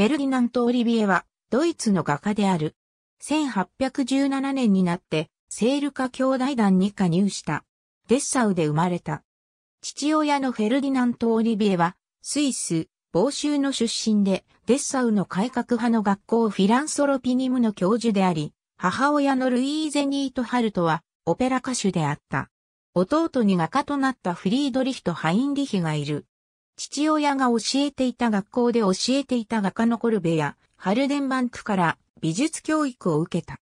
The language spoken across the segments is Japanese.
フェルディナント・オリビエは、ドイツの画家である。1817年になって、セール家兄弟団に加入した。デッサウで生まれた。父親のフェルディナント・オリビエは、スイス、房州の出身で、デッサウの改革派の学校フィランソロピニムの教授であり、母親のルイーゼニート・ハルトは、オペラ歌手であった。弟に画家となったフリードリヒとハインリヒがいる。父親が教えていた学校で教えていた画家のコルベやハルデンバンクから美術教育を受けた。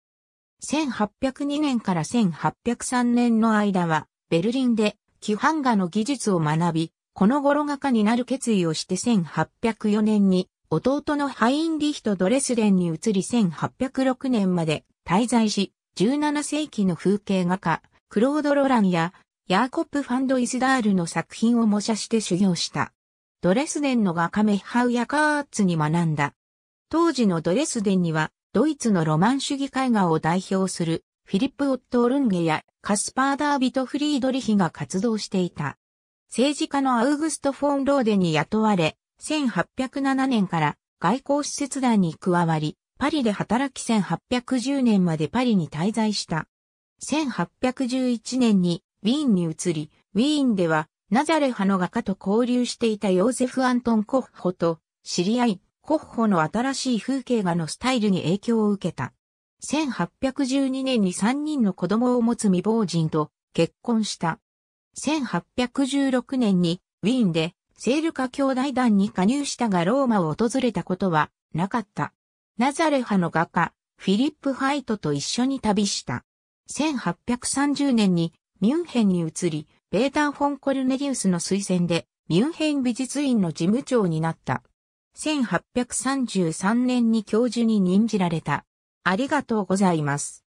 1802年から1803年の間はベルリンで規範画の技術を学び、この頃画家になる決意をして1804年に弟のハインリヒとドレスデンに移り1806年まで滞在し、17世紀の風景画家、クロード・ロランやヤーコップ・ファンド・イスダールの作品を模写して修行した。ドレスデンの画家メッハウヤカーツに学んだ。当時のドレスデンには、ドイツのロマン主義絵画を代表する、フィリップ・オットオルンゲやカスパー・ダービト・フリードリヒが活動していた。政治家のアウグスト・フォン・ローデに雇われ、1807年から外交使節団に加わり、パリで働き1810年までパリに滞在した。1811年にウィーンに移り、ウィーンではナザレ派の画家と交流していたヨーゼフ・アントン・コッホと知り合い、コッホの新しい風景画のスタイルに影響を受けた。1812年に3人の子供を持つ未亡人と結婚した。1816年にウィーンでセールカ兄弟団に加入したがローマを訪れたことはなかった。ナザレ派の画家、フィリップ・ハイトと一緒に旅した。1830年にミュンヘンに移り、ペーター・フォン・コルネリウスの推薦で、ミュンヘン美術院の事務長になった。1833年に教授に任じられた。ありがとうございます。